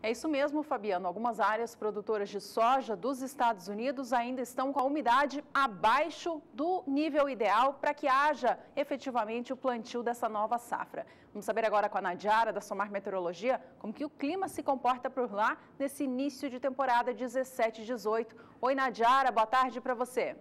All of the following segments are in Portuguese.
É isso mesmo, Fabiano. Algumas áreas produtoras de soja dos Estados Unidos ainda estão com a umidade abaixo do nível ideal para que haja efetivamente o plantio dessa nova safra. Vamos saber agora com a Nadiara, da Somar Meteorologia, como que o clima se comporta por lá nesse início de temporada 17 18. Oi, Nadiara, boa tarde para você.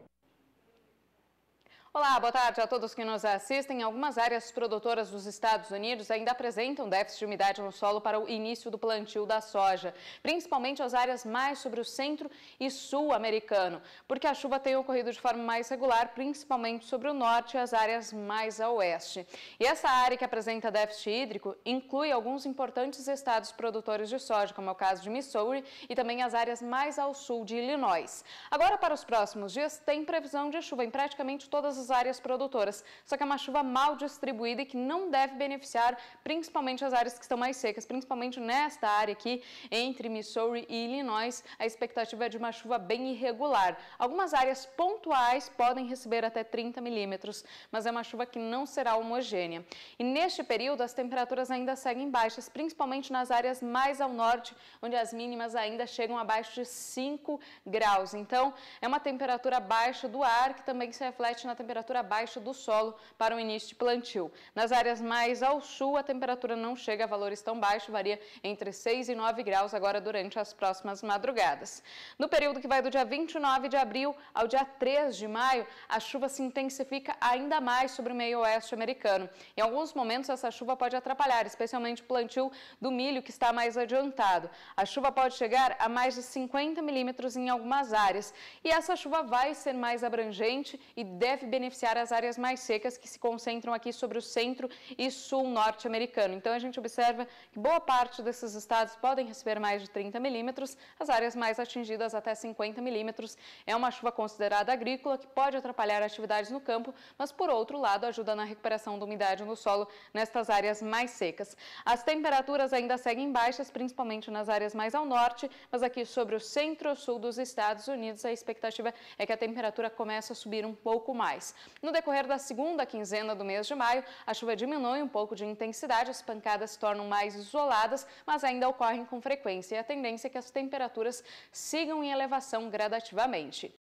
Olá, boa tarde a todos que nos assistem. Algumas áreas produtoras dos Estados Unidos ainda apresentam déficit de umidade no solo para o início do plantio da soja, principalmente as áreas mais sobre o centro e sul americano, porque a chuva tem ocorrido de forma mais regular, principalmente sobre o norte e as áreas mais a oeste. E essa área que apresenta déficit hídrico inclui alguns importantes estados produtores de soja, como é o caso de Missouri e também as áreas mais ao sul de Illinois. Agora, para os próximos dias, tem previsão de chuva em praticamente todas todas as áreas produtoras. Só que é uma chuva mal distribuída e que não deve beneficiar principalmente as áreas que estão mais secas, principalmente nesta área aqui entre Missouri e Illinois. A expectativa é de uma chuva bem irregular. Algumas áreas pontuais podem receber até 30 milímetros, mas é uma chuva que não será homogênea. E neste período, as temperaturas ainda seguem baixas, principalmente nas áreas mais ao norte, onde as mínimas ainda chegam abaixo de 5 graus. Então, é uma temperatura baixa do ar que também se reflete na temperatura temperatura abaixo do solo para o início de plantio. Nas áreas mais ao sul, a temperatura não chega a valores tão baixos, varia entre 6 e 9 graus agora durante as próximas madrugadas. No período que vai do dia 29 de abril ao dia 3 de maio, a chuva se intensifica ainda mais sobre o meio oeste americano. Em alguns momentos, essa chuva pode atrapalhar, especialmente o plantio do milho, que está mais adiantado. A chuva pode chegar a mais de 50 milímetros em algumas áreas. E essa chuva vai ser mais abrangente e deve beneficiar as áreas mais secas que se concentram aqui sobre o centro e sul norte-americano. Então a gente observa que boa parte desses estados podem receber mais de 30 milímetros, as áreas mais atingidas até 50 milímetros. É uma chuva considerada agrícola que pode atrapalhar atividades no campo, mas por outro lado ajuda na recuperação da umidade no solo nestas áreas mais secas. As temperaturas ainda seguem baixas, principalmente nas áreas mais ao norte, mas aqui sobre o centro-sul dos Estados Unidos a expectativa é que a temperatura comece a subir um pouco mais. No decorrer da segunda quinzena do mês de maio, a chuva diminui um pouco de intensidade, as pancadas se tornam mais isoladas, mas ainda ocorrem com frequência e a tendência é que as temperaturas sigam em elevação gradativamente.